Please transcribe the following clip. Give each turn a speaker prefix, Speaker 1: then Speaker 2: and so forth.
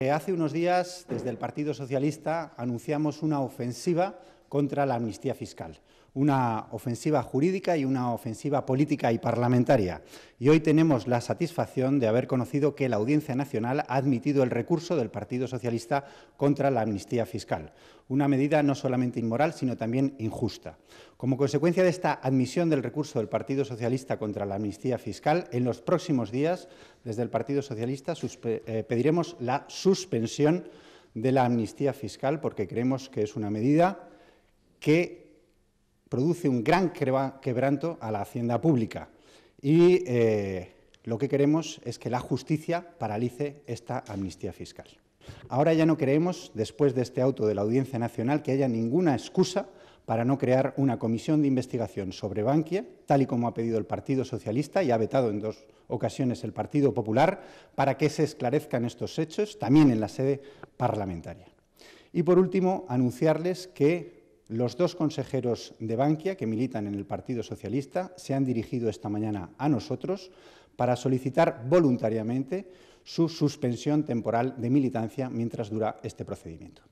Speaker 1: Eh, hace unos días, desde el Partido Socialista, anunciamos una ofensiva contra la amnistía fiscal. Una ofensiva jurídica y una ofensiva política y parlamentaria. Y hoy tenemos la satisfacción de haber conocido que la Audiencia Nacional ha admitido el recurso del Partido Socialista contra la amnistía fiscal. Una medida no solamente inmoral, sino también injusta. Como consecuencia de esta admisión del recurso del Partido Socialista contra la amnistía fiscal, en los próximos días, desde el Partido Socialista, eh, pediremos la suspensión de la amnistía fiscal porque creemos que es una medida que produce un gran quebranto a la hacienda pública. Y eh, lo que queremos es que la justicia paralice esta amnistía fiscal. Ahora ya no creemos, después de este auto de la Audiencia Nacional, que haya ninguna excusa para no crear una comisión de investigación sobre Bankia, tal y como ha pedido el Partido Socialista y ha vetado en dos ocasiones el Partido Popular, para que se esclarezcan estos hechos, también en la sede parlamentaria. Y por último, anunciarles que los dos consejeros de Bankia, que militan en el Partido Socialista, se han dirigido esta mañana a nosotros para solicitar voluntariamente su suspensión temporal de militancia mientras dura este procedimiento.